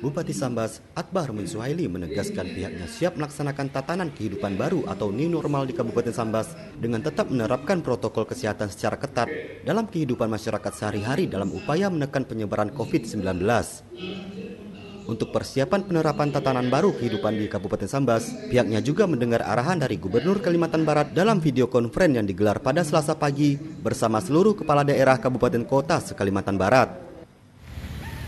Bupati Sambas, Akbar Munsuhaili menegaskan pihaknya siap melaksanakan tatanan kehidupan baru atau new normal di Kabupaten Sambas dengan tetap menerapkan protokol kesehatan secara ketat dalam kehidupan masyarakat sehari-hari dalam upaya menekan penyebaran COVID-19. Untuk persiapan penerapan tatanan baru kehidupan di Kabupaten Sambas, pihaknya juga mendengar arahan dari Gubernur Kalimantan Barat dalam video konferensi yang digelar pada Selasa pagi bersama seluruh kepala daerah kabupaten kota se-Kalimantan Barat.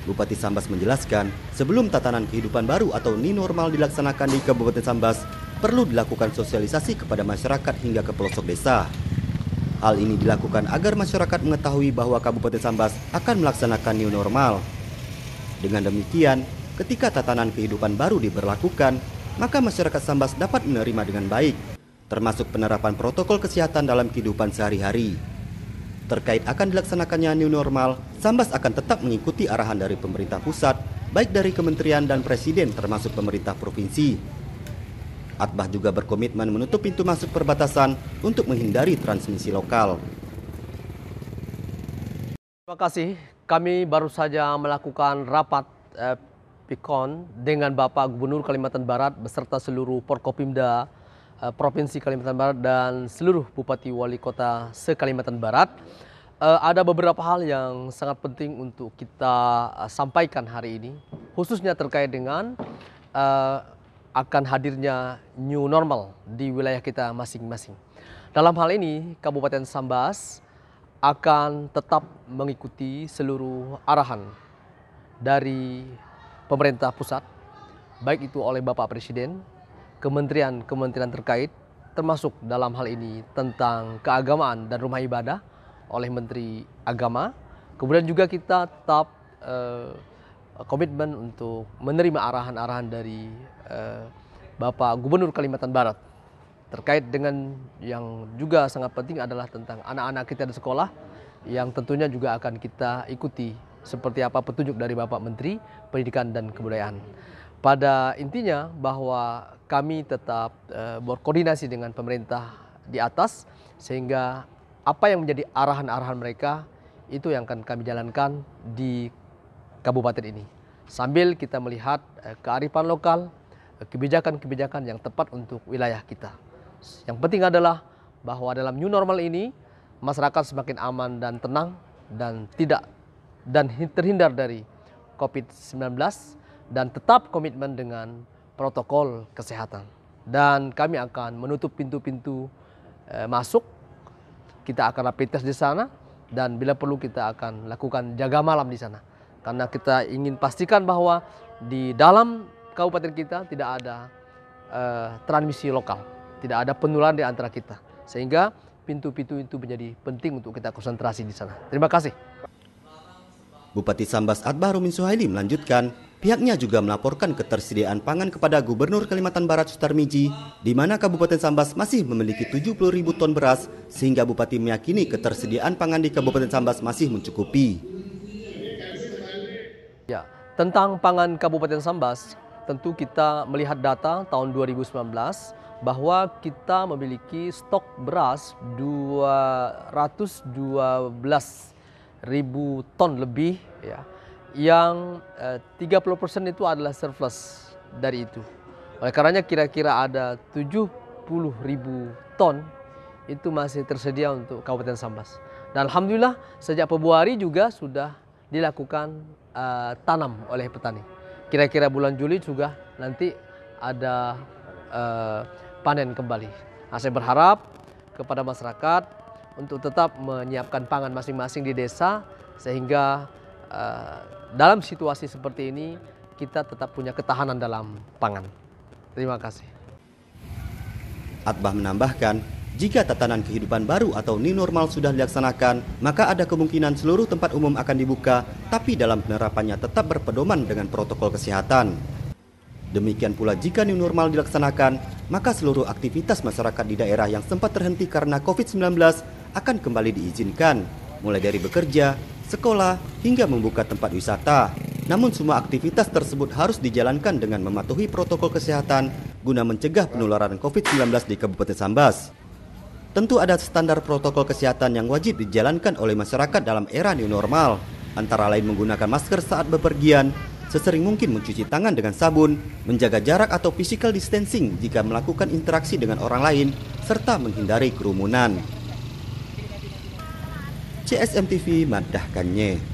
Bupati Sambas menjelaskan, sebelum tatanan kehidupan baru atau new normal dilaksanakan di Kabupaten Sambas, perlu dilakukan sosialisasi kepada masyarakat hingga ke pelosok desa. Hal ini dilakukan agar masyarakat mengetahui bahwa Kabupaten Sambas akan melaksanakan new normal. Dengan demikian, ketika tatanan kehidupan baru diberlakukan, maka masyarakat Sambas dapat menerima dengan baik, termasuk penerapan protokol kesehatan dalam kehidupan sehari-hari terkait akan dilaksanakannya new normal, Sambas akan tetap mengikuti arahan dari pemerintah pusat, baik dari kementerian dan presiden termasuk pemerintah provinsi. Atbah juga berkomitmen menutup pintu masuk perbatasan untuk menghindari transmisi lokal. Terima kasih. Kami baru saja melakukan rapat eh, PIKON dengan Bapak Gubernur Kalimantan Barat beserta seluruh Porkopimda eh, Provinsi Kalimantan Barat dan seluruh Bupati Wali Kota se-Kalimantan Barat uh, ada beberapa hal yang sangat penting untuk kita uh, sampaikan hari ini, khususnya terkait dengan uh, akan hadirnya new normal di wilayah kita masing-masing. Dalam hal ini, Kabupaten Sambas akan tetap mengikuti seluruh arahan dari pemerintah pusat, baik itu oleh Bapak Presiden, kementerian-kementerian terkait, termasuk dalam hal ini tentang keagamaan dan rumah ibadah, oleh Menteri Agama. Kemudian juga kita tetap komitmen eh, komitmen untuk menerima arahan-arahan dari uh, Bapak Gubernur Kalimantan Barat terkait dengan yang juga sangat penting adalah tentang anak-anak kita di sekolah yang tentunya juga akan kita ikuti seperti apa petunjuk dari Bapak Menteri Pendidikan dan Kebudayaan. Pada intinya bahwa kami tetap eh, berkoordinasi dengan pemerintah di atas sehingga apa yang menjadi arahan-arahan mereka itu yang akan kami jalankan di kabupaten ini. Sambil kita melihat eh, kearifan lokal, eh, kebijakan-kebijakan yang tepat untuk wilayah kita. Yang penting adalah bahwa dalam new normal ini masyarakat semakin aman dan tenang dan tidak dan terhindar dari COVID-19 dan tetap komitmen dengan protokol kesehatan. Dan kami akan menutup pintu-pintu eh, masuk kita akan rapid test di sana dan bila perlu kita akan lakukan jaga malam di sana. Karena kita ingin pastikan bahwa di dalam kabupaten kita tidak ada uh, transmisi lokal, tidak ada penularan di antara kita. Sehingga pintu-pintu itu menjadi penting untuk kita konsentrasi di sana. Terima kasih. Bupati Sambas Adbah Rumin Suhaili melanjutkan, pihaknya juga melaporkan ketersediaan pangan kepada Gubernur Kalimantan Barat Sutarmiji, di mana Kabupaten Sambas masih memiliki 70 ribu ton beras, sehingga Bupati meyakini ketersediaan pangan di Kabupaten Sambas masih mencukupi. Ya, tentang pangan Kabupaten Sambas, tentu kita melihat data tahun 2019 bahwa kita memiliki stok beras 212 ribu ton lebih ya yang eh, 30% itu adalah surplus dari itu. Oleh karenanya kira-kira ada 70 ribu ton itu masih tersedia untuk Kabupaten Sambas. Dan Alhamdulillah sejak Februari juga sudah dilakukan uh, tanam oleh petani. Kira-kira bulan Juli juga nanti ada uh, panen kembali. Nah, saya berharap kepada masyarakat untuk tetap menyiapkan pangan masing-masing di desa sehingga uh, dalam situasi seperti ini kita tetap punya ketahanan dalam pangan. Terima kasih. Atbah menambahkan, jika tatanan kehidupan baru atau new normal sudah dilaksanakan, maka ada kemungkinan seluruh tempat umum akan dibuka, tapi dalam penerapannya tetap berpedoman dengan protokol kesehatan. Demikian pula jika new normal dilaksanakan, maka seluruh aktivitas masyarakat di daerah yang sempat terhenti karena COVID-19 akan kembali diizinkan, mulai dari bekerja, sekolah, hingga membuka tempat wisata. Namun semua aktivitas tersebut harus dijalankan dengan mematuhi protokol kesehatan guna mencegah penularan COVID-19 di Kabupaten Sambas. Tentu ada standar protokol kesehatan yang wajib dijalankan oleh masyarakat dalam era new normal, antara lain menggunakan masker saat bepergian, sesering mungkin mencuci tangan dengan sabun, menjaga jarak atau physical distancing jika melakukan interaksi dengan orang lain, serta menghindari kerumunan. CSM TV madahkannya.